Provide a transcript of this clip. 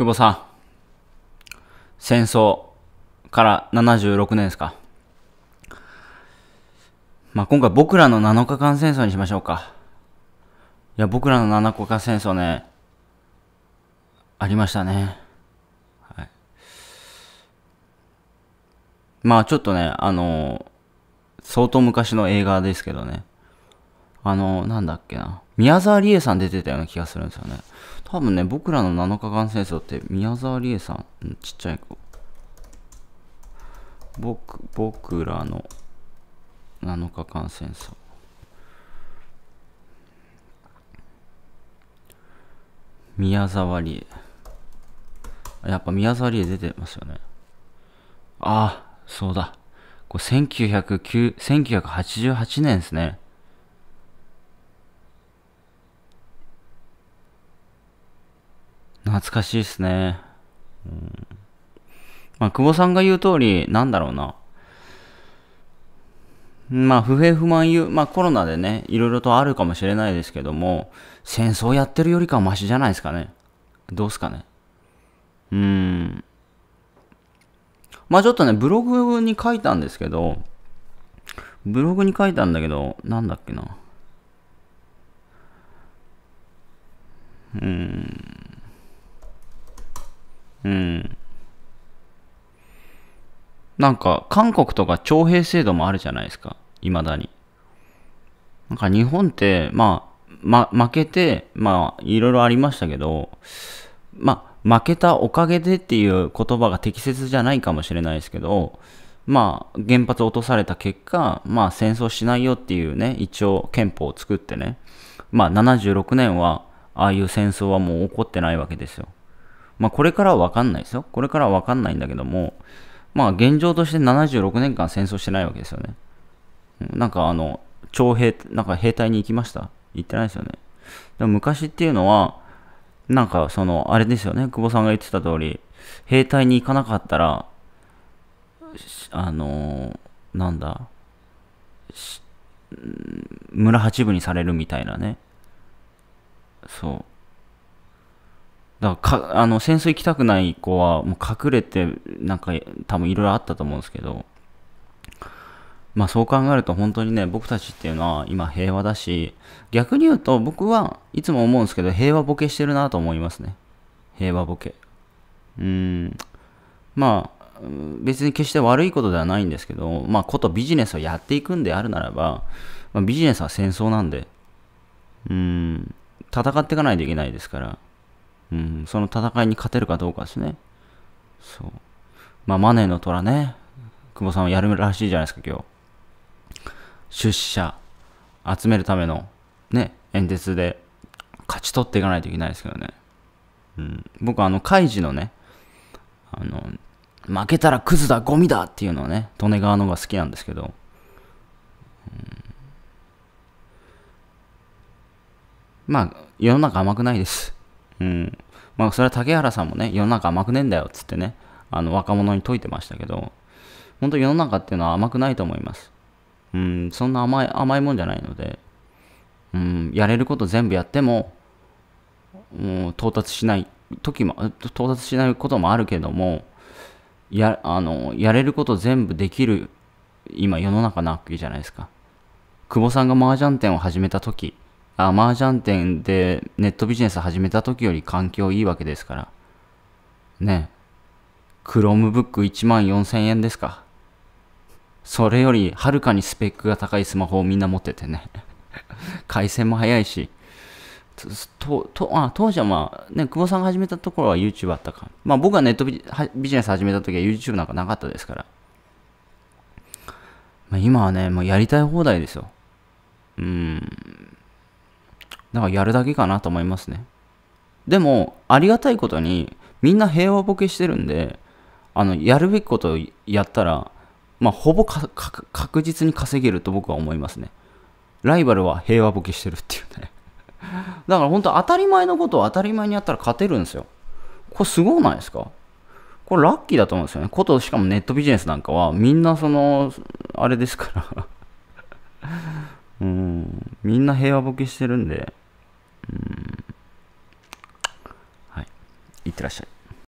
久保さん、戦争から76年ですか。まあ、今回僕らの7日間戦争にしましょうか。いや、僕らの7日間戦争ね、ありましたね。はい。まあ、ちょっとね、あの、相当昔の映画ですけどね。あの、なんだっけな。宮沢りえさん出てたような気がするんですよね。多分ね、僕らの7日間戦争って宮沢りえさん、うん、ちっちゃい子。僕、僕らの7日間戦争。宮沢りえ。やっぱ宮沢りえ出てますよね。ああ、そうだ。こ1909 1988年ですね。懐かしいっすね。うん。まあ、久保さんが言う通り、なんだろうな。まあ、不平不満言う、まあコロナでね、いろいろとあるかもしれないですけども、戦争やってるよりかはマシじゃないですかね。どうすかね。うーん。まあちょっとね、ブログに書いたんですけど、ブログに書いたんだけど、なんだっけな。うーん。うん。なんか、韓国とか徴兵制度もあるじゃないですか。いまだに。なんか日本って、まあ、ま、負けて、まあ、いろいろありましたけど、まあ、負けたおかげでっていう言葉が適切じゃないかもしれないですけど、まあ、原発を落とされた結果、まあ、戦争しないよっていうね、一応憲法を作ってね、まあ、76年は、ああいう戦争はもう起こってないわけですよ。まあ、これからはわかんないですよ。これからはわかんないんだけども、まあ、現状として76年間戦争してないわけですよね。なんかあの、徴兵、なんか兵隊に行きました行ってないですよね。でも昔っていうのは、なんかその、あれですよね。久保さんが言ってた通り、兵隊に行かなかったら、あのー、なんだ、村八分にされるみたいなね。そう。だからあの戦争行きたくない子はもう隠れてなんか多分いろいろあったと思うんですけどまあそう考えると本当にね僕たちっていうのは今平和だし逆に言うと僕はいつも思うんですけど平和ボケしてるなと思いますね平和ボケうんまあ別に決して悪いことではないんですけどまあことビジネスをやっていくんであるならば、まあ、ビジネスは戦争なんでうん戦っていかないといけないですからうん、その戦いに勝てるかどうかですね。そう。まあ、マネーの虎ね、久保さんはやるらしいじゃないですか、今日。出社、集めるための、ね、演説で勝ち取っていかないといけないですけどね。うん、僕はあの、カイジのね、あの、負けたらクズだ、ゴミだっていうのはね、利根川のが好きなんですけど、うん、まあ、世の中甘くないです。うん。まあ、それは竹原さんもね、世の中甘くねえんだよっつってね、あの、若者に説いてましたけど、本当世の中っていうのは甘くないと思います。うん、そんな甘い、甘いもんじゃないので、うん、やれること全部やっても、もう到達しない時も、到達しないこともあるけども、や、あの、やれること全部できる、今世の中なわけじゃないですか。久保さんが麻雀店を始めた時、あ麻雀店でネットビジネス始めた時より環境いいわけですから。ねえ。クロームブック1万4000円ですか。それよりはるかにスペックが高いスマホをみんな持っててね。回線も早いし。ととあ当時はまあ、ね、久保さんが始めたところは YouTube あったか。まあ僕がネットビジネス始めた時は YouTube なんかなかったですから。まあ、今はね、もうやりたい放題ですよ。うん。だからやるだけかなと思いますね。でも、ありがたいことに、みんな平和ボケしてるんで、あの、やるべきことをやったら、まあ、ほぼ確実に稼げると僕は思いますね。ライバルは平和ボケしてるっていうね だから本当当たり前のことを当たり前にやったら勝てるんですよ。これすごくないですかこれラッキーだと思うんですよね。こと、しかもネットビジネスなんかは、みんなその、あれですから うん、みんな平和ボケしてるんで、ってらっしゃい